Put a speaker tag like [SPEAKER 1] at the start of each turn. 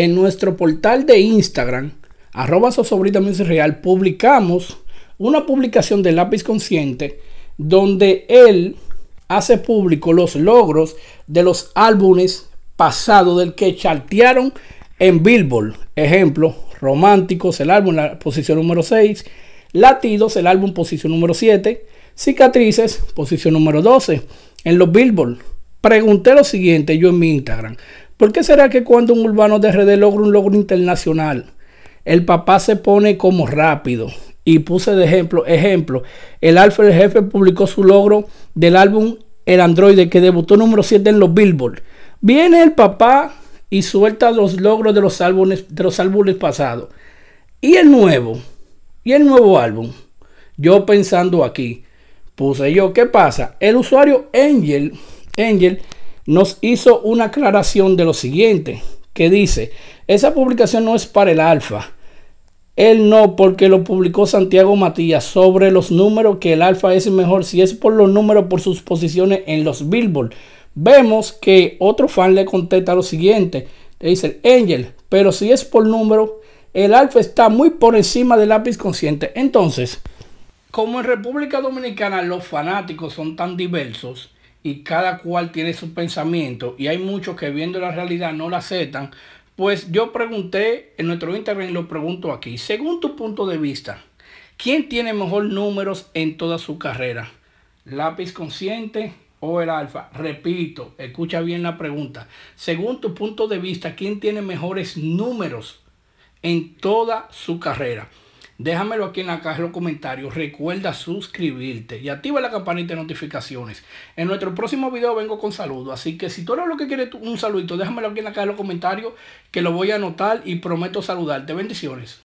[SPEAKER 1] En nuestro portal de Instagram, arroba Sosobrita real, publicamos una publicación de Lápiz Consciente donde él hace público los logros de los álbumes pasados del que chartearon en Billboard. Ejemplo, Románticos, el álbum, la posición número 6. Latidos, el álbum, posición número 7. Cicatrices, posición número 12. En los Billboard. Pregunté lo siguiente yo en mi Instagram. ¿Por qué será que cuando un urbano de RD logra un logro internacional, el papá se pone como rápido? Y puse de ejemplo, ejemplo, el Alfred Jefe publicó su logro del álbum El Androide que debutó número 7 en los Billboard. Viene el papá y suelta los logros de los álbumes, de los álbumes pasados. Y el nuevo, y el nuevo álbum. Yo pensando aquí, puse yo, ¿qué pasa? El usuario Angel, Angel nos hizo una aclaración de lo siguiente, que dice, esa publicación no es para el alfa. Él no, porque lo publicó Santiago Matías sobre los números, que el alfa es mejor si es por los números, por sus posiciones en los Billboard. Vemos que otro fan le contesta lo siguiente, le dice, Angel, pero si es por número, el alfa está muy por encima del lápiz consciente. Entonces, como en República Dominicana los fanáticos son tan diversos, y cada cual tiene su pensamiento y hay muchos que viendo la realidad no la aceptan, pues yo pregunté en nuestro Instagram y lo pregunto aquí, según tu punto de vista, ¿quién tiene mejor números en toda su carrera? ¿Lápiz consciente o el alfa? Repito, escucha bien la pregunta. Según tu punto de vista, ¿quién tiene mejores números en toda su carrera? Déjamelo aquí en la caja de los comentarios. Recuerda suscribirte y activa la campanita de notificaciones. En nuestro próximo video vengo con saludos. Así que si tú eres lo que quieres un saludito, déjamelo aquí en la caja de los comentarios que lo voy a anotar y prometo saludarte. Bendiciones.